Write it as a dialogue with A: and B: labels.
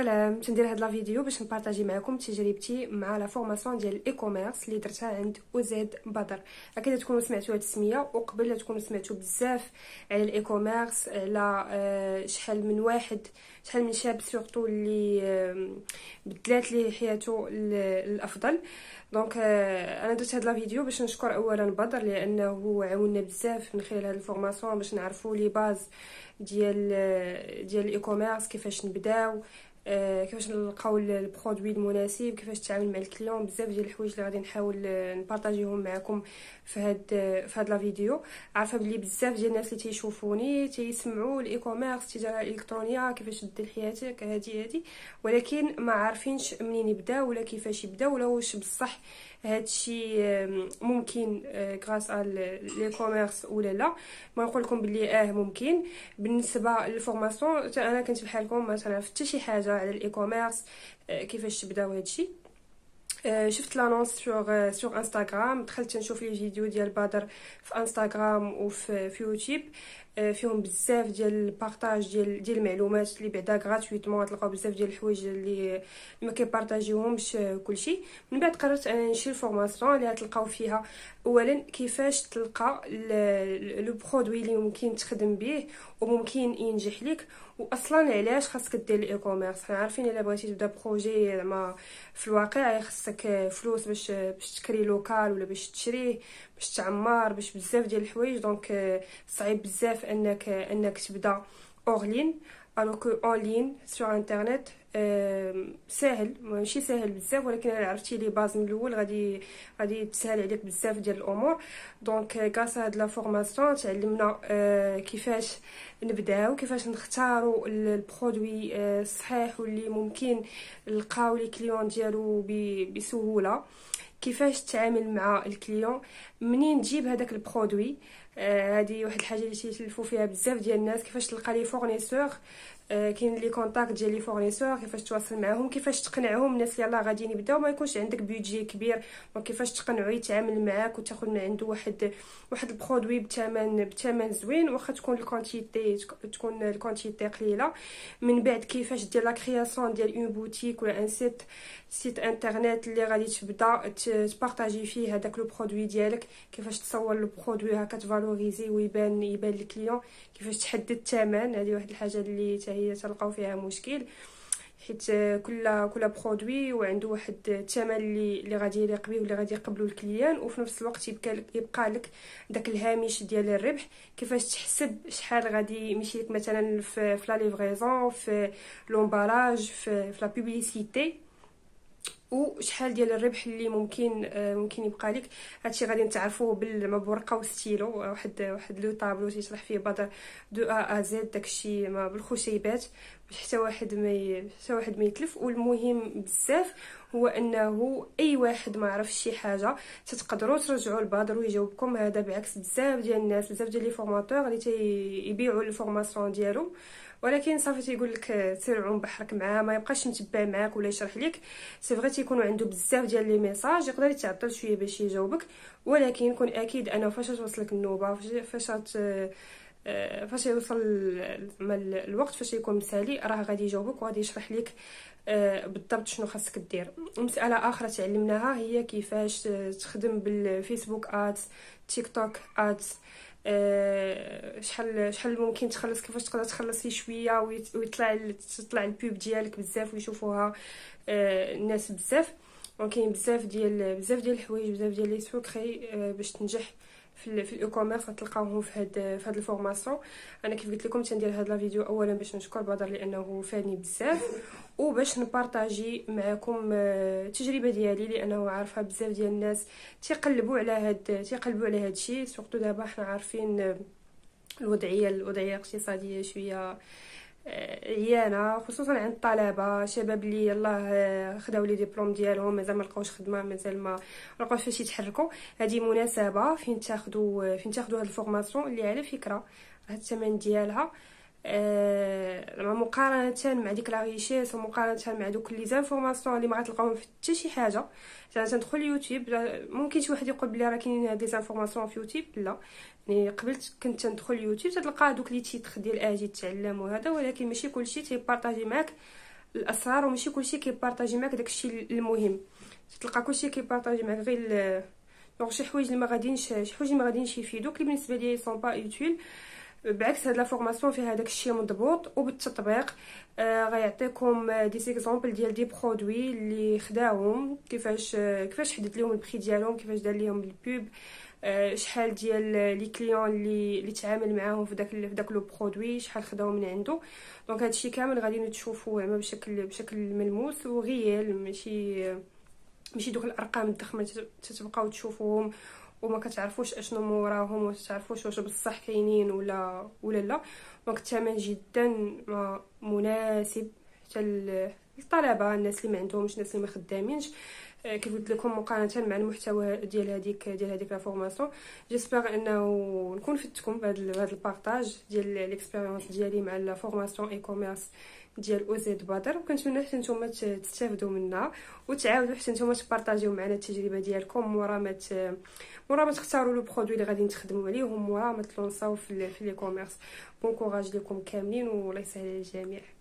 A: السلام تندير هاد لا فيديو باش نبارطاجي معكم تجربتي مع لا فورماسيون ديال الاي كوميرس اللي درتها عند اوزيد بدر اكيد تكونوا سمعتوا هاد السميه وقبل تكونوا سمعتوا بزاف على الاي كوميرس على آه، شحال من واحد شحال من شاب سورتو اللي آه، بدلات ليه حياته الافضل دونك آه، انا درت هاد لا فيديو باش نشكر اولا بدر لانه عاوننا بزاف من خلال هاد الفورماسيون باش نعرفوا لي باز ديال ديال الاي كوميرس كيفاش نبداو آه، كيفاش نلقاو البرودوي المناسب كيفاش نتعامل مع الكليون بزاف ديال الحوايج اللي غادي نحاول آه، نبارطاجيهم معكم في هاد آه، في هاد لا فيديو عارفه بلي بزاف ديال الناس اللي تيشوفوني تيسمعوا الاي كوميرس التجاره الالكترونيه كيفاش دير حياتك هادي هادي ولكن ما عارفينش منين يبدا ولا كيفاش يبدا ولا واش بصح هادشي ممكن غراس لي كوميرس ولا لا ما نقول لكم بلي اه ممكن بالنسبه للفورماسيون انا كنت بحالكم ما تعرف حتى شي حاجه على الاي كوميرس كيفاش بداو هادشي آه، شفت لانونس سور سور انستغرام دخلت نشوف لي فيديو ديال بدر في انستغرام وفي آه، في يوتيوب آه، فيهم بزاف ديال البارطاج ديال ديال المعلومات اللي بعدا غراتويتمون غتلقاو بزاف ديال الحوايج اللي ما كيبارطاجيوهمش آه، كلشي من بعد قررت انا نشري الفورماسيون اللي غتلقاو فيها اولا كيفاش تلقى لو برودوي اللي ممكن تخدم به وممكن ينجح لك واصلا علاش خاصك دير الاي كوميرس حنا عارفين الا بغيتي تبدا بروجي زعما في الواقع خاصك آه، فلوس باش باش تكري لوكال ولا باش تشريه باش تعمر باش بزاف ديال الحوايج دونك آه، صعيب بزاف انك آه، انك تبدا اورلين الوغ كو اونلاين سور انترنيت آه، ساهل ماشي ساهل بزاف ولكن الا عرفتي لي باز من الاول غادي غادي تسهل عليك بزاف ديال الامور دونك كاس هاد لا فورماسيون تعلمنا كيفاش نبداو كيفاش نختاروا البرودوي الصحيح واللي ممكن نلقاو لي كليون ديالو بسهوله كيفاش تتعامل مع الكليون منين تجيب هذاك البرودوي آه، هذه واحد الحاجه اللي تيتلفوا فيها بزاف ديال الناس كيفاش تلقى لي فورنيسور آه، كاين لي كونتاكت ديال لي فورنيسور كيفاش تواصل معاهم كيفاش تقنعهم الناس يلاه غاديين يبداو ما يكونش عندك بيدجي كبير دونك كيفاش تقنعو يتعامل معاك وتاخذ من عنده واحد واحد البرودوي بثمن بثمن زوين واخا تكون الكونتيتي تكون الكونتيتي قليله من بعد كيفاش دير لا كرياسيون ديال اون بوتيك ولا ان سيت سيت انترنيت اللي غادي تبدا تبارطاجي فيه هذاك لو برودوي ديالك كيفاش تصور لو برودوي هكا تفالوريزي ويبان يبان للكليون كيفاش تحدد الثمن هذه واحد الحاجه اللي حتى هي تلقاو فيها مشكل حيت كل كل برودوي وعنده واحد الثمن اللي اللي غادي يليق بيه واللي غادي يقبلو الكليان وفي نفس الوقت يبقى لك يبقى لك داك الهامش ديال الربح كيفاش تحسب شحال غادي يمشي لك مثلا في لا ليفريزون في لومبالاج في لا بوبليسيتي وشحال ديال الربح اللي ممكن آه، ممكن يبقى لك هادشي غادي نتعرفوه بالمبرقه والستيلو واحد واحد لو طابلو تيشرح فيه بعض دو ا ا زد داكشي بالخشيبات باش حتى واحد ما حتى واحد ما يتلف والمهم بزاف هو انه اي واحد ما عرف شي حاجه تتقدروا ترجعوا لبادر ويجاوبكم هذا بعكس بزاف ديال الناس بزاف ديال لي فورماتور اللي تيبيعوا الفورماسيون ديالهم ولكن صافي تيقول لك سير عوم بحرك معاه ما يبقاش متبع معاك ولا يشرح لك سي فغي تيكونوا عنده بزاف ديال لي ميساج يقدر يتعطل شويه باش يجاوبك ولكن كون اكيد انه فاش توصلك النوبه فاش فاش آه، يوصل الوقت فاش يكون مسالي راه غادي يجاوبك وغادي يشرح لك آه، بالضبط شنو خاصك دير مساله اخرى تعلمناها هي كيفاش تخدم بالفيسبوك ادز تيك توك ادز أه شحال شحال ممكن تخلص كيفاش تقدر تخلصي شويه ويطلع تطلع البوب ديالك بزاف ويشوفوها أه الناس بزاف كاين بزاف ديال بزاف ديال الحوايج بزاف ديال لي سوكري آه، باش تنجح في في الاي كوميرس غتلقاوهم في هاد في هاد الفورماسيون انا كيف قلت لكم تندير هاد لا فيديو اولا باش نشكر بدر لانه فادني بزاف وباش نبارطاجي معكم آه، التجربه ديالي لانه عارفه بزاف ديال الناس تيقلبوا على هاد تيقلبوا على هاد الشيء سورتو دابا حنا عارفين آه، الوضعيه الوضعيه الاقتصاديه شويه عيانه خصوصا عند الطلبه شباب اللي يلاه آه، خداو لي ديبلوم ديالهم مازال ما لقاوش خدمه مازال ما لقاوش فاش يتحركوا هذه مناسبه فين تاخدو آه، فين تاخدو هاد الفورماسيون اللي على فكره هاد الثمن ديالها آه، مقارنه مع ديك لا ريشيس ومقارنه مع دوك لي زانفورماسيون اللي ما غتلقاهم في حتى شي حاجه مثلا تندخل اليوتيوب ممكن شي واحد يقول بلي راه كاينين هاد لي زانفورماسيون في يوتيوب لا يعني قبلت كنت تندخل اليوتيوب تلقى دوك لي تيتخ ديال اجي تعلم وهذا ولكن ماشي كلشي تيبارطاجي معاك الاسرار وماشي كلشي كيبارطاجي معاك داكشي المهم تلقى كلشي كيبارطاجي معاك غير دونك شي حوايج اللي ما غاديينش شي حوايج اللي ما غاديينش يفيدوك اللي بالنسبه ليا سون با يوتيوب بعكس هاد لا فورماسيون فيها داك الشيء مضبوط وبالتطبيق آه غيعطيكم آه، دي زيكزامبل ديال دي برودوي اللي خداهم كيفاش آه، كيفاش حدد لهم البري ديالهم كيفاش دار لهم البوب آه، شحال ديال لي كليون اللي اللي تعامل معاهم في داك في داك لو برودوي شحال خداو من عنده دونك هادشي كامل غادي تشوفوه زعما بشكل بشكل ملموس وغيال ماشي ماشي دوك الارقام الضخمه تتبقاو تشوفوهم وما كتعرفوش اشنو موراهم وما تعرفوش واش بصح كاينين ولا ولا لا دونك الثمن جدا مناسب حتى للطلبه الناس اللي ما عندهمش الناس اللي ما خدامينش آه، كيف قلت لكم مقارنه مع المحتوى ديال هذيك ديال هذيك لا فورماسيون جيسبر انه نكون فدتكم بهذا البارطاج ديال ليكسبيريونس ديالي مع لا فورماسيون اي كوميرس ديال اوزيد بدر وكنتمنى حتى نتوما تستافدوا منها وتعاودوا حتى نتوما تبارطاجيو معنا التجربه ديالكم مورا ما مورا ما تختاروا لو برودوي اللي غادي تخدموا عليه مورا ما تلونساو في لي كوميرس بون كوراج ليكم كاملين والله يسهل على الجميع